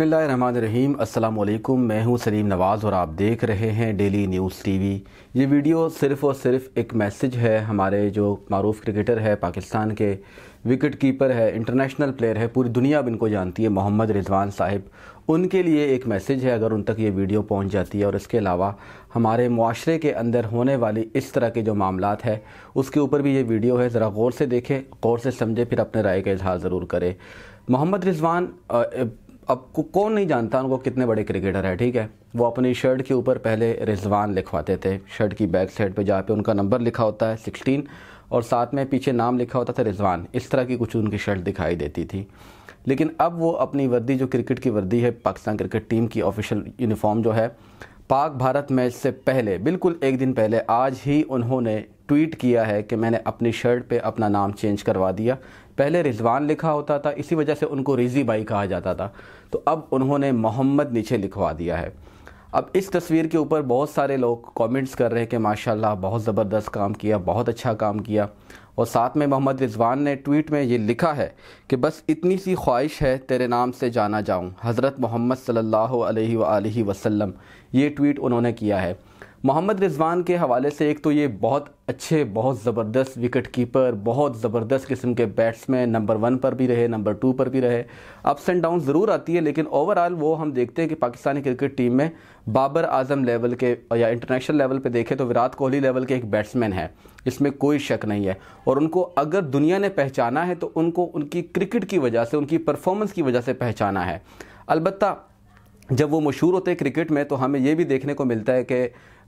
बसमीम अल्लाम मैं हूं सलीम नवाज़ और आप देख रहे हैं डेली न्यूज़ टीवी ये वीडियो सिर्फ़ और सिर्फ एक मैसेज है हमारे जो मरूफ क्रिकेटर है पाकिस्तान के विकेट कीपर है इंटरनेशनल प्लेयर है पूरी दुनिया अब इनको जानती है मोहम्मद रिजवान साहिब उनके लिए एक मैसेज है अगर उन तक ये वीडियो पहुंच जाती है और इसके अलावा हमारे माशरे के अंदर होने वाली इस तरह के जो मामला है उसके ऊपर भी ये वीडियो है ज़रा गौर से देखें गौर से समझे फिर अपने राय का इजहार ज़रूर करें मोहम्मद रिजवान अब कौन नहीं जानता उनको कितने बड़े क्रिकेटर है ठीक है वो अपनी शर्ट के ऊपर पहले रिजवान लिखवाते थे शर्ट की बैक साइड पे जहाँ पे उनका नंबर लिखा होता है सिक्सटीन और साथ में पीछे नाम लिखा होता था रिजवान इस तरह की कुछ उनकी शर्ट दिखाई देती थी लेकिन अब वो अपनी वर्दी जो क्रिकेट की वर्दी है पाकिस्तान क्रिकेट टीम की ऑफिशियल यूनिफॉर्म जो है पाक भारत मैच से पहले बिल्कुल एक दिन पहले आज ही उन्होंने ट्वीट किया है कि मैंने अपनी शर्ट पे अपना नाम चेंज करवा दिया पहले रिजवान लिखा होता था इसी वजह से उनको रिजी बाई कहा जाता था तो अब उन्होंने मोहम्मद नीचे लिखवा दिया है अब इस तस्वीर के ऊपर बहुत सारे लोग कमेंट्स कर रहे हैं कि माशाल्लाह बहुत ज़बरदस्त काम किया बहुत अच्छा काम किया और साथ में मोहम्मद रिजवान ने ट्वीट में ये लिखा है कि बस इतनी सी ख्वाहिश है तेरे नाम से जाना जाऊँ हज़रत मोहम्मद सल्लल्लाहु अलैहि वसल्लम ये ट्वीट उन्होंने किया है मोहम्मद रिजवान के हवाले से एक तो ये बहुत अच्छे बहुत ज़बरदस्त विकेट कीपर बहुत ज़बरदस्त किस्म के बैट्समैन नंबर वन पर भी रहे नंबर टू पर भी रहे अप्स एंड डाउन ज़रूर आती है लेकिन ओवरऑल वो हम देखते हैं कि पाकिस्तानी क्रिकेट टीम में बाबर आजम लेवल के या इंटरनेशनल लेवल पे देखें तो विराट कोहली लेवल के एक बैट्समैन है इसमें कोई शक नहीं है और उनको अगर दुनिया ने पहचाना है तो उनको उनकी क्रिकेट की वजह से उनकी परफॉर्मेंस की वजह से पहचाना है अलबत् जब वो मशहूर होते हैं क्रिकेट में तो हमें यह भी देखने को मिलता है कि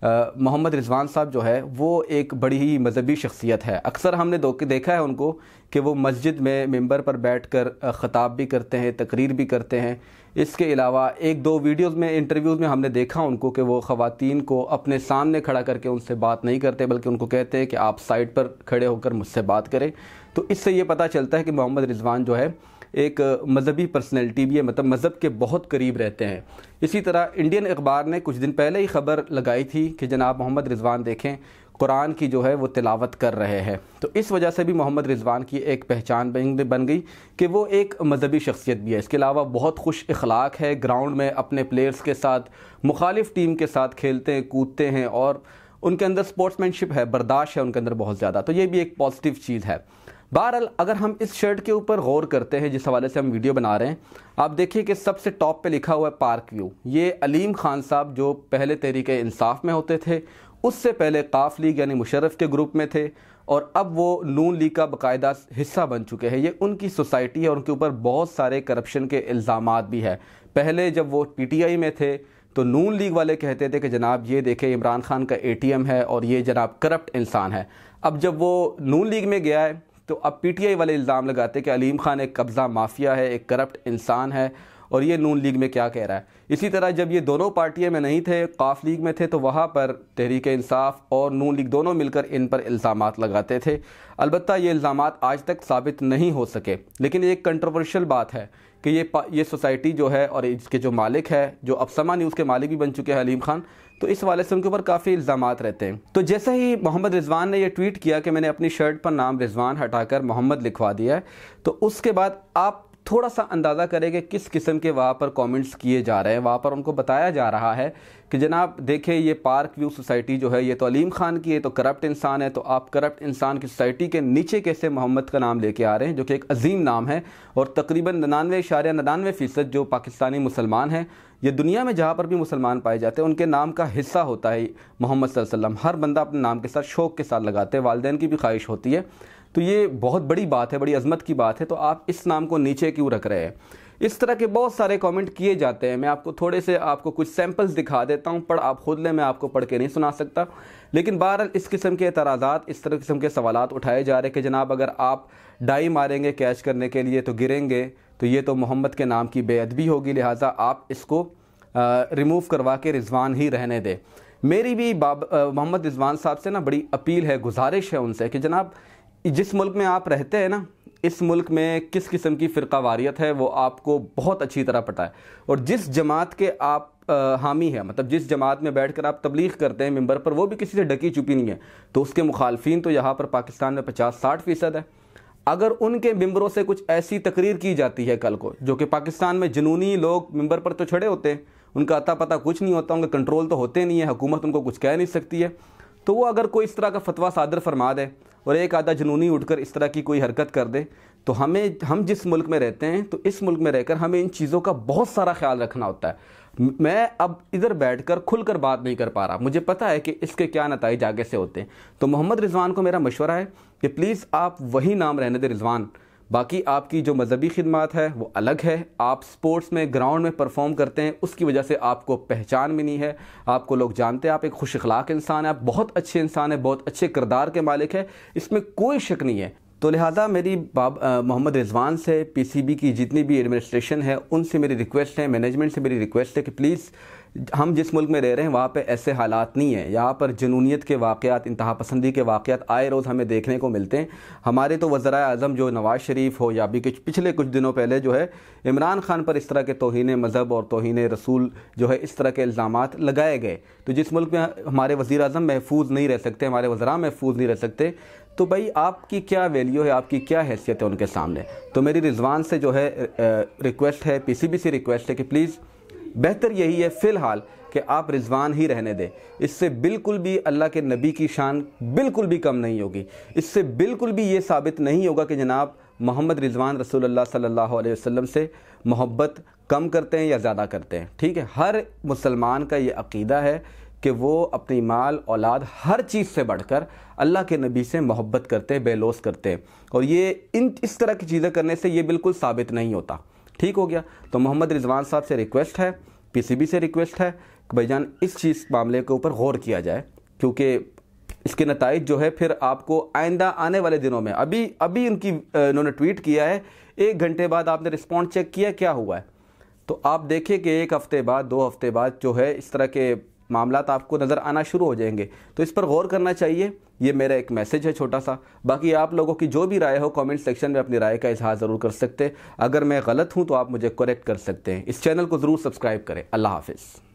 मोहम्मद रिजवान साहब जो है वो एक बड़ी ही मजहबी शख्सियत है अक्सर हमने देखा है उनको कि वो मस्जिद में मेंबर पर बैठ कर ख़ताब भी करते हैं तकरीर भी करते हैं इसके अलावा एक दो वीडियोस में इंटरव्यूज़ में हमने देखा उनको कि वो ख़वातीन को अपने सामने खड़ा करके उनसे बात नहीं करते बल्कि उनको कहते हैं कि आप साइड पर खड़े होकर मुझसे बात करें तो इससे ये पता चलता है कि मोहम्मद रिजवान जो है एक मजहबी पर्सनैलिटी भी है मतलब मज़हब के बहुत करीब रहते हैं इसी तरह इंडियन अखबार ने कुछ दिन पहले ही खबर लगाई थी कि जनाब मोहम्मद रिजवान देखें कुरान की जो है वो तिलावत कर रहे हैं तो इस वजह से भी मोहम्मद रिजवान की एक पहचान बन गई कि वो एक मजहबी शख्सियत भी है इसके अलावा बहुत खुश अखलाक है ग्राउंड में अपने प्लेयर्स के साथ मुखालिफ टीम के साथ खेलते हैं कूदते हैं और उनके अंदर स्पोर्ट्समैनशिप है बर्दाश्त है उनके अंदर बहुत ज़्यादा तो ये भी एक पॉजिटिव चीज़ है बहरहाल अगर हम इस शर्ट के ऊपर गौर करते हैं जिस हवाले से हम वीडियो बना रहे हैं आप देखिए कि सबसे टॉप पे लिखा हुआ है पार्क व्यू ये अलीम खान साहब जो पहले तहरीक इंसाफ में होते थे उससे पहले काफ लीग यानी मुशरफ़ के ग्रुप में थे और अब वो नून लीग का बाकायदा हिस्सा बन चुके हैं ये उनकी सोसाइटी है और उनके ऊपर बहुत सारे करप्शन के इल्ज़ाम भी है पहले जब वो पीटीआई में थे तो नून लीग वाले कहते थे कि जनाब ये देखे इमरान खान का एटीएम है और ये जनाब करप्ट इंसान है अब जब वो नून लीग में गया है तो अब पीटीआई वाले इल्ज़ाम लगाते कि अलीम ख़ान एक कब्ज़ा माफिया है एक करप्ट इंसान है और ये नून लीग में क्या कह रहा है इसी तरह जब ये दोनों पार्टियों में नहीं थे काफ लीग में थे तो वहाँ पर तहरीक इंसाफ और नून लीग दोनों मिलकर इन पर इल्ज़ाम लगाते थे अलबत्त ये इल्ज़ाम आज तक साबित नहीं हो सके लेकिन एक कंट्रोवर्शल बात है कि ये ये सोसाइटी जो है और इसके जो मालिक है जो अब समा न्यूज़ के मालिक भी बन चुके हैं अलीम ख़ान तो इस हवाले से उनके ऊपर काफ़ी इल्ज़ाम रहते हैं तो जैसे ही मोहम्मद रिजवान ने यह ट्वीट किया कि मैंने अपनी शर्ट पर नाम रिजवान हटाकर मोहम्मद लिखवा दिया है तो उसके बाद आप थोड़ा सा अंदाज़ा करें कि किस किस्म के वहाँ पर कमेंट्स किए जा रहे हैं वहाँ पर उनको बताया जा रहा है कि जनाब देखें ये पार्क व्यू सोसाइटी जो है ये तो अलीम ख़ान की है तो करप्ट इंसान है तो आप करप्ट इंसान की सोसाइटी के नीचे कैसे मोहम्मद का नाम लेके आ रहे हैं जो कि एक अजीम नाम है और तकरीबन ननानवे इशारे ननानवे फ़ीसद जो पाकिस्तानी मुसलमान हैं ये दुनिया में जहाँ पर भी मुसलमान पाए जाते हैं उनके नाम का हिस्सा होता है मोहम्मद वसल्लम हर बंदा अपने नाम के साथ शौक़ के साथ लगाते हैं वालदेन की भी ख्वाहिश होती है तो ये बहुत बड़ी बात है बड़ी अजमत की बात है तो आप इस नाम को नीचे क्यों रख रहे हैं इस तरह के बहुत सारे कमेंट किए जाते हैं मैं आपको थोड़े से आपको कुछ सैंपल्स दिखा देता हूँ पर आप खुद ले मैं आपको पढ़ के नहीं सुना सकता लेकिन बहरहाल इस किस्म के एतराज़ा इस तरह किस्म के सवाल उठाए जा रहे कि जनाब अगर आप डाई मारेंगे कैश करने के लिए तो गिरेंगे तो ये तो मोहम्मद के नाम की बेअदबी होगी लिहाजा आप इसको रिमूव करवा के रिजवान ही रहने दें मेरी भी बाब मोहम्मद रिजवान साहब से ना बड़ी अपील है गुजारिश है उनसे कि जनाब जिस मुल्क में आप रहते हैं ना इस मुल्क में किस किस्म की फ़िरका वारियत है वो आपको बहुत अच्छी तरह पता है और जिस जमात के आप आ, हामी हैं मतलब जिस जमात में बैठ कर आप तबलीग करते हैं मंबर पर वो भी किसी से डकी चुपी नहीं है तो उसके मुखालफी तो यहाँ पर पाकिस्तान में पचास साठ फ़ीसद है अगर उनके मम्बरों से कुछ ऐसी तकरीर की जाती है कल को जो कि पाकिस्तान में जुनूनी लोग मम्बर पर तो छड़े होते हैं उनका अता पता कुछ नहीं होता उनका कंट्रोल तो होते नहीं है हुकूमत उनको कुछ कह नहीं सकती है तो वो अगर कोई इस तरह का फतवा सादर फरमा दे और एक आधा जुनूनी उठकर इस तरह की कोई हरकत कर दे तो हमें हम जिस मुल्क में रहते हैं तो इस मुल्क में रहकर हमें इन चीज़ों का बहुत सारा ख्याल रखना होता है मैं अब इधर बैठकर खुलकर बात नहीं कर पा रहा मुझे पता है कि इसके क्या नतज आगे से होते हैं तो मोहम्मद रिजवान को मेरा मशवरा है कि प्लीज़ आप वही नाम रहने दे रिजवान बाकी आपकी जो मजहबी खदमात है वो अलग है आप स्पोर्ट्स में ग्राउंड में परफॉर्म करते हैं उसकी वजह से आपको पहचान मिली है आपको लोग जानते हैं आप एक खुश अखलाक इंसान है आप बहुत अच्छे इंसान है बहुत अच्छे किरदार के मालिक है इसमें कोई शक नहीं है तो लिहाजा मेरी बाब मोहम्मद रिजवान से पीसीबी की जितनी भी एडमिनिस्ट्रेशन है उनसे मेरी रिक्वेस्ट है मैनेजमेंट से मेरी रिक्वेस्ट है कि प्लीज़ हम जिस मुल्क में रह रहे हैं वहाँ पे ऐसे हालात नहीं हैं यहाँ पर जुनूनीत के वाक़ात इंतहा पसंदी के वाक़ात आए रोज़ हमें देखने को मिलते हैं हमारे तो वज़रा अजम जो नवाज़ शरीफ हो या भी कुछ पिछले कुछ दिनों पहले जो है इमरान खान पर इस तरह के तोहन मज़हब और तोहन रसूल जो है इस तरह के इल्ज़ाम लगाए गए तो जिस मुल्क में हमारे वज़ी अजम महफूज नहीं रह सकते हमारे वज़रा महफूज नहीं रह सकते तो भाई आपकी क्या वैल्यू है आपकी क्या हैसियत है उनके सामने तो मेरी रिजवान से जो है रिक्वेस्ट है बी से रिक्वेस्ट है कि प्लीज़ बेहतर यही है फ़िलहाल कि आप रिजवान ही रहने दें इससे बिल्कुल भी अल्लाह के नबी की शान बिल्कुल भी कम नहीं होगी इससे बिल्कुल भी ये साबित नहीं होगा कि जनाब मोहम्मद रिजवान रसूल सल्लल्लाहु अलैहि वसल्लम से मोहब्बत कम करते हैं या ज़्यादा करते हैं ठीक है हर मुसलमान का ये अकीदा है कि वो अपनी माल औलाद हर चीज़ से बढ़कर अल्लाह के नबी से मोहब्बत करते हैं बेलोस करते हैं और ये इन इस तरह की चीज़ें करने से ये बिल्कुल साबित नहीं होता ठीक हो गया तो मोहम्मद रिजवान साहब से रिक्वेस्ट है पीसीबी से रिक्वेस्ट है कि भाई जान इस चीज़ मामले के ऊपर गौर किया जाए क्योंकि इसके नतज जो है फिर आपको आइंदा आने वाले दिनों में अभी अभी उनकी उन्होंने ट्वीट किया है एक घंटे बाद आपने रिस्पॉन्स चेक किया क्या हुआ है तो आप देखिए कि एक हफ़्ते बाद दो हफ़्ते बाद जो है इस तरह के मामला आपको नज़र आना शुरू हो जाएंगे तो इस पर गौर करना चाहिए ये मेरा एक मैसेज है छोटा सा बाकी आप लोगों की जो भी राय हो कमेंट सेक्शन में अपनी राय का इजहार ज़रूर कर सकते अगर मैं गलत हूँ तो आप मुझे करेक्ट कर सकते हैं इस चैनल को ज़रूर सब्सक्राइब करें अल्लाह हाफिज़